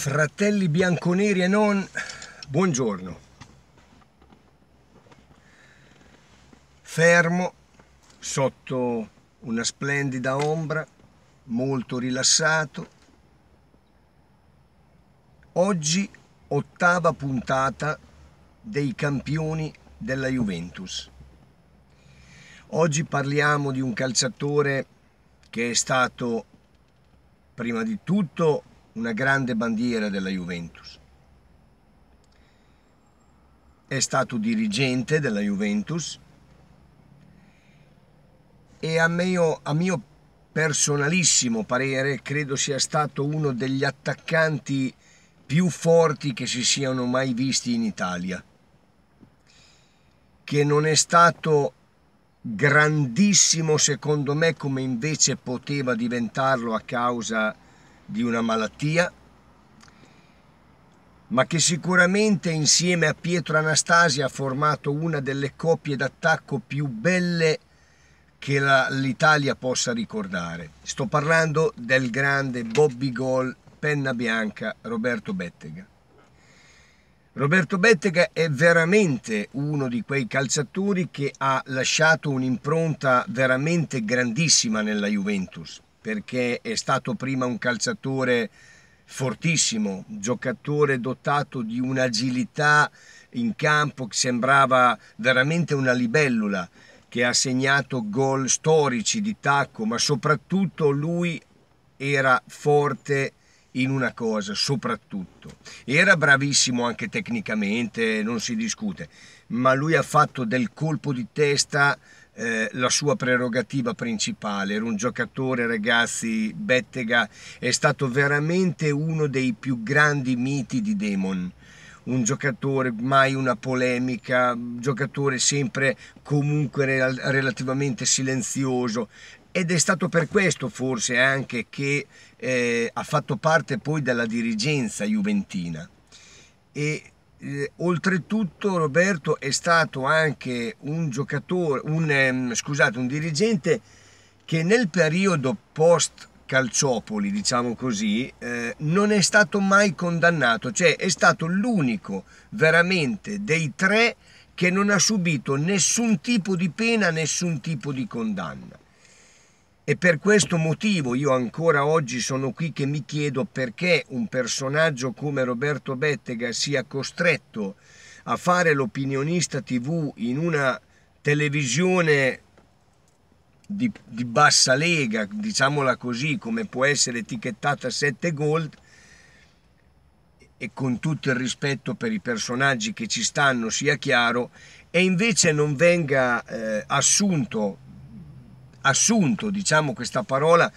Fratelli bianconeri e non, buongiorno. Fermo sotto una splendida ombra, molto rilassato. Oggi ottava puntata dei campioni della Juventus. Oggi parliamo di un calciatore che è stato prima di tutto una grande bandiera della Juventus. È stato dirigente della Juventus e a mio, a mio personalissimo parere credo sia stato uno degli attaccanti più forti che si siano mai visti in Italia, che non è stato grandissimo secondo me come invece poteva diventarlo a causa di di una malattia, ma che sicuramente insieme a Pietro Anastasia ha formato una delle coppie d'attacco più belle che l'Italia possa ricordare. Sto parlando del grande Bobby Gol, penna bianca, Roberto Bettega. Roberto Bettega è veramente uno di quei calciatori che ha lasciato un'impronta veramente grandissima nella Juventus perché è stato prima un calciatore fortissimo, giocatore dotato di un'agilità in campo che sembrava veramente una libellula, che ha segnato gol storici di tacco, ma soprattutto lui era forte in una cosa, soprattutto. Era bravissimo anche tecnicamente, non si discute, ma lui ha fatto del colpo di testa eh, la sua prerogativa principale, era un giocatore ragazzi, Bettega è stato veramente uno dei più grandi miti di Demon un giocatore, mai una polemica, un giocatore sempre comunque rel relativamente silenzioso, ed è stato per questo forse anche che eh, ha fatto parte poi della dirigenza juventina e eh, oltretutto Roberto è stato anche un giocatore, un, ehm, scusate, un dirigente che nel periodo post Calciopoli, diciamo così, eh, non è stato mai condannato, cioè è stato l'unico veramente dei tre che non ha subito nessun tipo di pena, nessun tipo di condanna. E per questo motivo io ancora oggi sono qui che mi chiedo perché un personaggio come Roberto Bettega sia costretto a fare l'opinionista tv in una televisione di, di bassa lega, diciamola così, come può essere etichettata 7 Gold, e con tutto il rispetto per i personaggi che ci stanno, sia chiaro, e invece non venga eh, assunto assunto diciamo, questa parola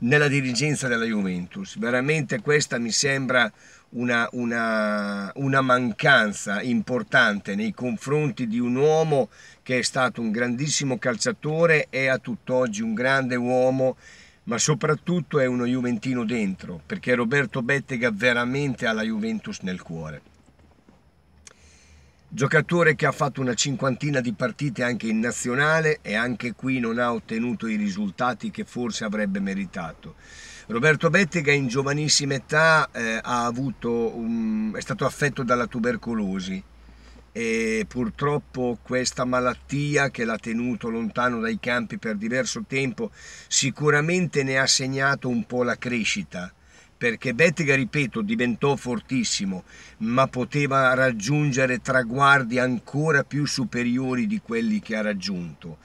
nella dirigenza della Juventus. Veramente questa mi sembra una, una, una, mancanza importante nei confronti di un uomo che è stato un grandissimo calciatore e a tutt'oggi un grande uomo, ma soprattutto è uno juventino dentro, perché Roberto Bettega veramente ha la Juventus nel cuore. Giocatore che ha fatto una cinquantina di partite anche in nazionale e anche qui non ha ottenuto i risultati che forse avrebbe meritato. Roberto Bettega in giovanissima età eh, un, è stato affetto dalla tubercolosi e purtroppo questa malattia che l'ha tenuto lontano dai campi per diverso tempo sicuramente ne ha segnato un po' la crescita perché Bettiga, ripeto, diventò fortissimo, ma poteva raggiungere traguardi ancora più superiori di quelli che ha raggiunto.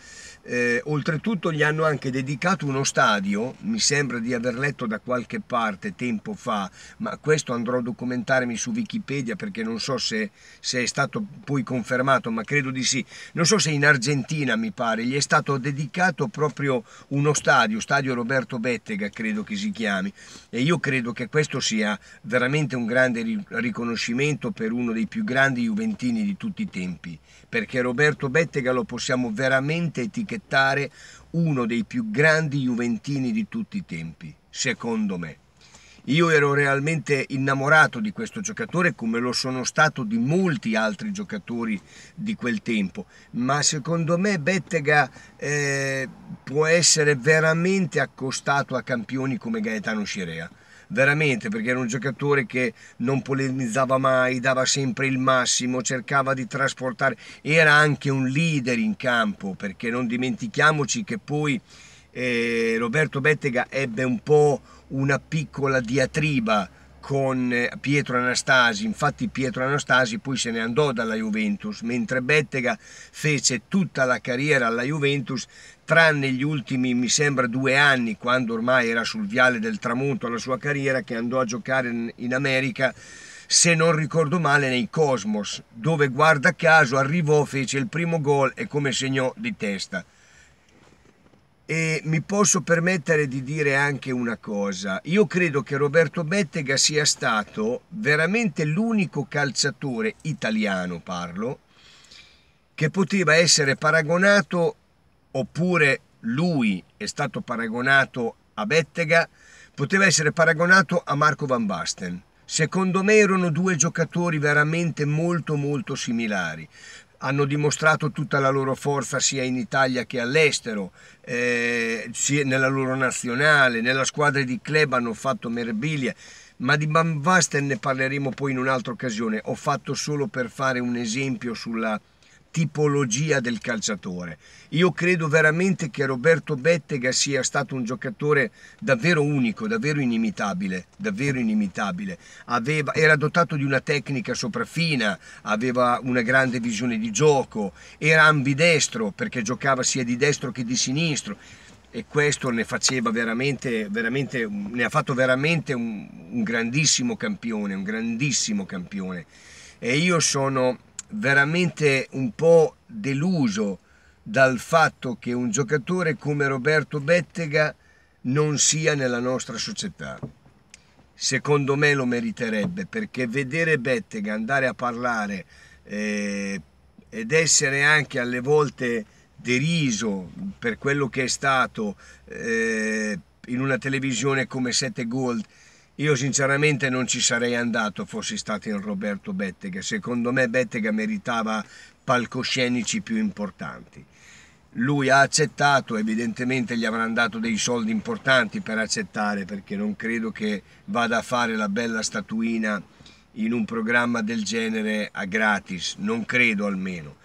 Eh, oltretutto gli hanno anche dedicato uno stadio, mi sembra di aver letto da qualche parte tempo fa, ma questo andrò a documentarmi su Wikipedia perché non so se, se è stato poi confermato, ma credo di sì. Non so se in Argentina mi pare, gli è stato dedicato proprio uno stadio, stadio Roberto Bettega credo che si chiami, e io credo credo che questo sia veramente un grande riconoscimento per uno dei più grandi juventini di tutti i tempi, perché Roberto Bettega lo possiamo veramente etichettare uno dei più grandi juventini di tutti i tempi, secondo me. Io ero realmente innamorato di questo giocatore come lo sono stato di molti altri giocatori di quel tempo, ma secondo me Bettega eh, può essere veramente accostato a campioni come Gaetano Scirea veramente perché era un giocatore che non polemizzava mai, dava sempre il massimo, cercava di trasportare, era anche un leader in campo perché non dimentichiamoci che poi eh, Roberto Bettega ebbe un po' una piccola diatriba con eh, Pietro Anastasi, infatti Pietro Anastasi poi se ne andò dalla Juventus, mentre Bettega fece tutta la carriera alla Juventus tranne gli ultimi, mi sembra, due anni, quando ormai era sul viale del tramonto alla sua carriera, che andò a giocare in America, se non ricordo male, nei Cosmos, dove guarda caso arrivò, fece il primo gol e come segnò di testa. E mi posso permettere di dire anche una cosa, io credo che Roberto Bettega sia stato veramente l'unico calciatore italiano, parlo, che poteva essere paragonato oppure lui è stato paragonato a Bettega, poteva essere paragonato a Marco Van Basten. Secondo me erano due giocatori veramente molto molto similari. Hanno dimostrato tutta la loro forza sia in Italia che all'estero, eh, sia nella loro nazionale, nella squadra di club hanno fatto meraviglia ma di Van Basten ne parleremo poi in un'altra occasione. Ho fatto solo per fare un esempio sulla tipologia del calciatore. Io credo veramente che Roberto Bettega sia stato un giocatore davvero unico, davvero inimitabile, davvero inimitabile. Aveva, era dotato di una tecnica sopraffina, aveva una grande visione di gioco, era ambidestro perché giocava sia di destro che di sinistro e questo ne faceva veramente, veramente ne ha fatto veramente un, un grandissimo campione, un grandissimo campione. E io sono veramente un po' deluso dal fatto che un giocatore come Roberto Bettega non sia nella nostra società. Secondo me lo meriterebbe perché vedere Bettega andare a parlare eh, ed essere anche alle volte deriso per quello che è stato eh, in una televisione come Sette Gold io sinceramente non ci sarei andato fossi stato in Roberto Bettega, secondo me Bettega meritava palcoscenici più importanti. Lui ha accettato, evidentemente gli avranno dato dei soldi importanti per accettare, perché non credo che vada a fare la bella statuina in un programma del genere a gratis, non credo almeno.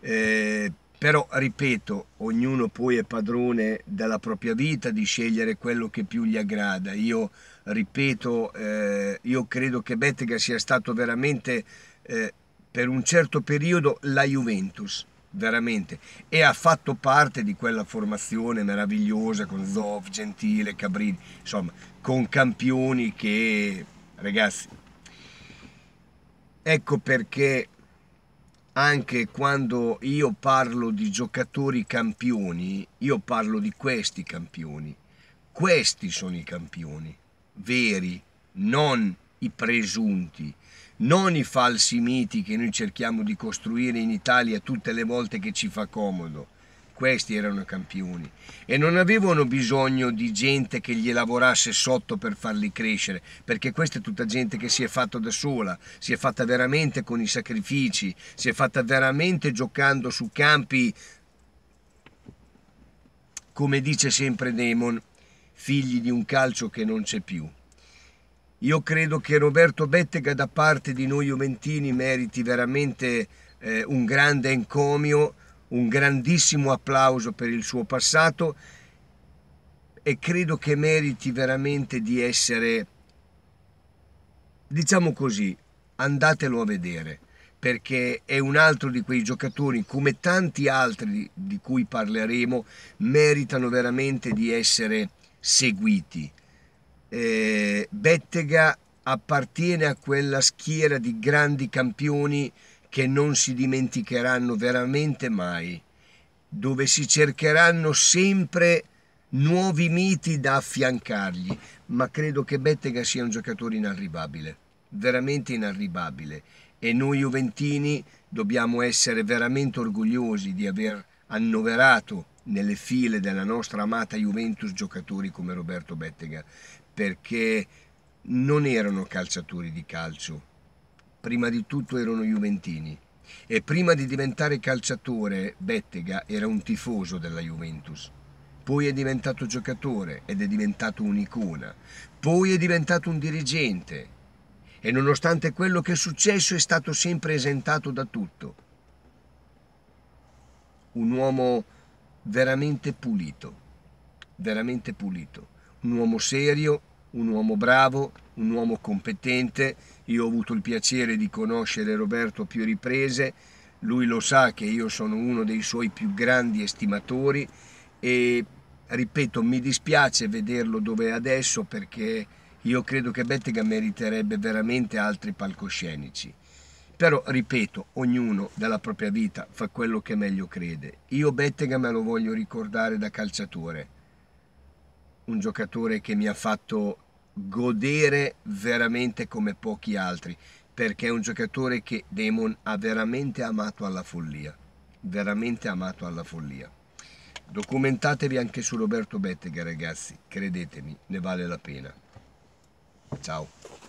Eh, però ripeto, ognuno poi è padrone della propria vita di scegliere quello che più gli aggrada. Io ripeto, eh, io credo che Bettega sia stato veramente eh, per un certo periodo la Juventus, veramente, e ha fatto parte di quella formazione meravigliosa con Zov, Gentile, Cabrini, insomma, con campioni che, ragazzi, ecco perché anche quando io parlo di giocatori campioni, io parlo di questi campioni. Questi sono i campioni veri, non i presunti, non i falsi miti che noi cerchiamo di costruire in Italia tutte le volte che ci fa comodo. Questi erano campioni e non avevano bisogno di gente che gli lavorasse sotto per farli crescere, perché questa è tutta gente che si è fatta da sola, si è fatta veramente con i sacrifici, si è fatta veramente giocando su campi, come dice sempre Damon, figli di un calcio che non c'è più. Io credo che Roberto Bettega da parte di noi Juventini meriti veramente eh, un grande encomio, un grandissimo applauso per il suo passato e credo che meriti veramente di essere, diciamo così, andatelo a vedere perché è un altro di quei giocatori, come tanti altri di cui parleremo, meritano veramente di essere seguiti. Eh, Bettega appartiene a quella schiera di grandi campioni che non si dimenticheranno veramente mai, dove si cercheranno sempre nuovi miti da affiancargli, ma credo che Bettega sia un giocatore inarrivabile, veramente inarrivabile e noi Juventini dobbiamo essere veramente orgogliosi di aver annoverato nelle file della nostra amata Juventus giocatori come Roberto Bettega, perché non erano calciatori di calcio, prima di tutto erano juventini e prima di diventare calciatore Bettega era un tifoso della Juventus. Poi è diventato giocatore ed è diventato un'icona, poi è diventato un dirigente e nonostante quello che è successo è stato sempre esentato da tutto. Un uomo veramente pulito, veramente pulito, un uomo serio, un uomo bravo, un uomo competente. Io ho avuto il piacere di conoscere Roberto a più riprese, lui lo sa che io sono uno dei suoi più grandi estimatori e ripeto, mi dispiace vederlo dove è adesso perché io credo che Bettega meriterebbe veramente altri palcoscenici. Però, ripeto, ognuno della propria vita fa quello che meglio crede. Io Bettega me lo voglio ricordare da calciatore. Un giocatore che mi ha fatto godere veramente come pochi altri, perché è un giocatore che Damon ha veramente amato alla follia. Veramente amato alla follia. Documentatevi anche su Roberto Bettega, ragazzi, credetemi, ne vale la pena. Ciao.